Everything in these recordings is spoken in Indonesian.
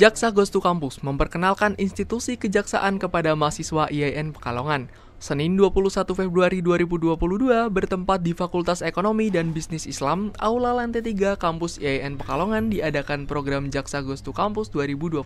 Jaksa Gostu Kampus memperkenalkan institusi kejaksaan kepada mahasiswa IAIN Pekalongan. Senin 21 Februari 2022 bertempat di Fakultas Ekonomi dan Bisnis Islam, Aula Lantai 3 Kampus IAIN Pekalongan diadakan program Jaksa Gostu Kampus 2022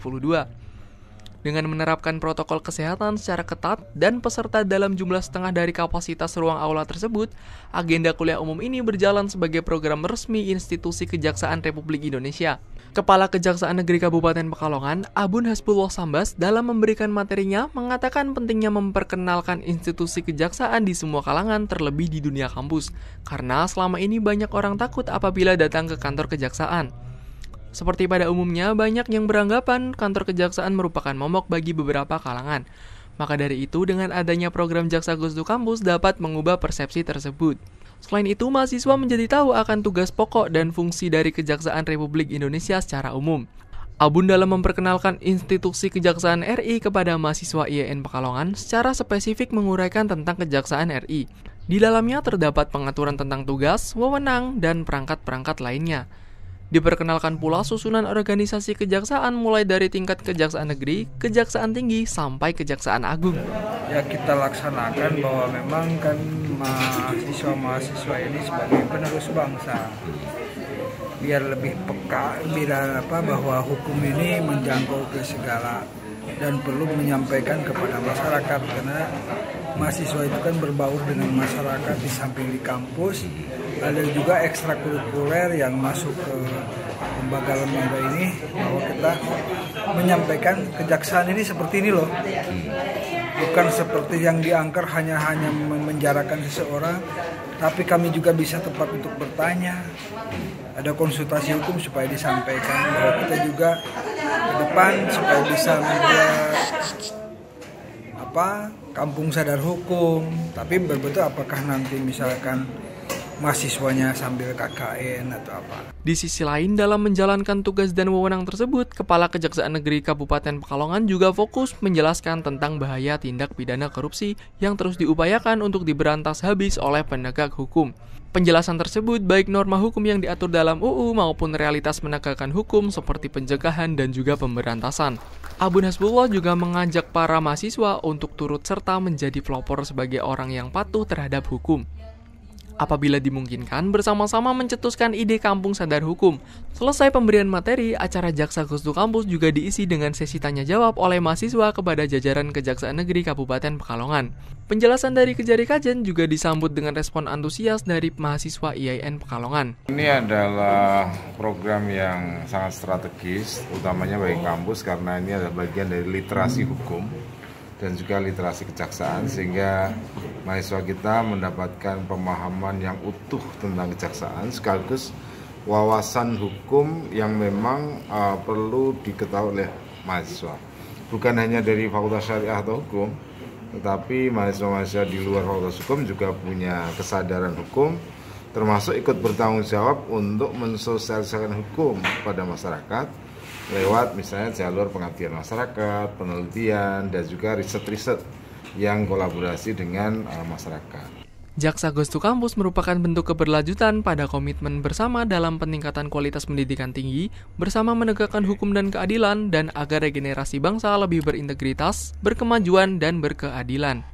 dengan menerapkan protokol kesehatan secara ketat dan peserta dalam jumlah setengah dari kapasitas ruang aula tersebut, agenda kuliah umum ini berjalan sebagai program resmi institusi Kejaksaan Republik Indonesia. Kepala Kejaksaan Negeri Kabupaten Pekalongan, Abun Hasbullah Sambas, dalam memberikan materinya mengatakan pentingnya memperkenalkan institusi kejaksaan di semua kalangan terlebih di dunia kampus, karena selama ini banyak orang takut apabila datang ke kantor kejaksaan. Seperti pada umumnya, banyak yang beranggapan kantor kejaksaan merupakan momok bagi beberapa kalangan. Maka dari itu, dengan adanya program Jaksa Gusdu Kampus dapat mengubah persepsi tersebut. Selain itu, mahasiswa menjadi tahu akan tugas pokok dan fungsi dari Kejaksaan Republik Indonesia secara umum. Abun dalam memperkenalkan institusi Kejaksaan RI kepada mahasiswa IAIN Pekalongan secara spesifik menguraikan tentang Kejaksaan RI. Di dalamnya terdapat pengaturan tentang tugas, wewenang, dan perangkat-perangkat lainnya. Diperkenalkan pula susunan organisasi kejaksaan mulai dari tingkat kejaksaan negeri, kejaksaan tinggi, sampai kejaksaan agung. Ya kita laksanakan bahwa memang kan mahasiswa-mahasiswa ini sebagai penerus bangsa biar lebih peka biar apa bahwa hukum ini menjangkau ke segala dan perlu menyampaikan kepada masyarakat karena mahasiswa itu kan berbaur dengan masyarakat di samping di kampus ada juga ekstrakurikuler yang masuk ke lembaga-lembaga ini bahwa kita menyampaikan kejaksaan ini seperti ini loh bukan seperti yang diangker hanya hanya menjarakan seseorang tapi kami juga bisa tepat untuk bertanya ada konsultasi hukum supaya disampaikan bahwa kita juga ke depan supaya bisa membuat apa kampung sadar hukum tapi berbentuk apakah nanti misalkan mahasiswanya sambil KKN atau apa. Di sisi lain, dalam menjalankan tugas dan wewenang tersebut, Kepala Kejaksaan Negeri Kabupaten Pekalongan juga fokus menjelaskan tentang bahaya tindak pidana korupsi yang terus diupayakan untuk diberantas habis oleh penegak hukum. Penjelasan tersebut baik norma hukum yang diatur dalam UU maupun realitas menegakkan hukum seperti pencegahan dan juga pemberantasan. Abu Nasbullah juga mengajak para mahasiswa untuk turut serta menjadi pelopor sebagai orang yang patuh terhadap hukum apabila dimungkinkan bersama-sama mencetuskan ide kampung sadar hukum. Selesai pemberian materi, acara Jaksa Kustu Kampus juga diisi dengan sesi tanya jawab oleh mahasiswa kepada jajaran Kejaksaan Negeri Kabupaten Pekalongan. Penjelasan dari Kejari Kajen juga disambut dengan respon antusias dari mahasiswa IAIN Pekalongan. Ini adalah program yang sangat strategis, utamanya bagi kampus karena ini adalah bagian dari literasi hukum dan juga literasi kejaksaan sehingga mahasiswa kita mendapatkan pemahaman yang utuh tentang kejaksaan sekaligus wawasan hukum yang memang uh, perlu diketahui oleh mahasiswa bukan hanya dari fakultas syariah atau hukum tetapi mahasiswa-mahasiswa di luar fakultas hukum juga punya kesadaran hukum termasuk ikut bertanggung jawab untuk mensosialisasikan hukum pada masyarakat lewat misalnya jalur pengabdian masyarakat, penelitian, dan juga riset-riset yang kolaborasi dengan uh, masyarakat. Jaksa Gostu Kampus merupakan bentuk keberlanjutan pada komitmen bersama dalam peningkatan kualitas pendidikan tinggi, bersama menegakkan hukum dan keadilan, dan agar regenerasi bangsa lebih berintegritas, berkemajuan, dan berkeadilan.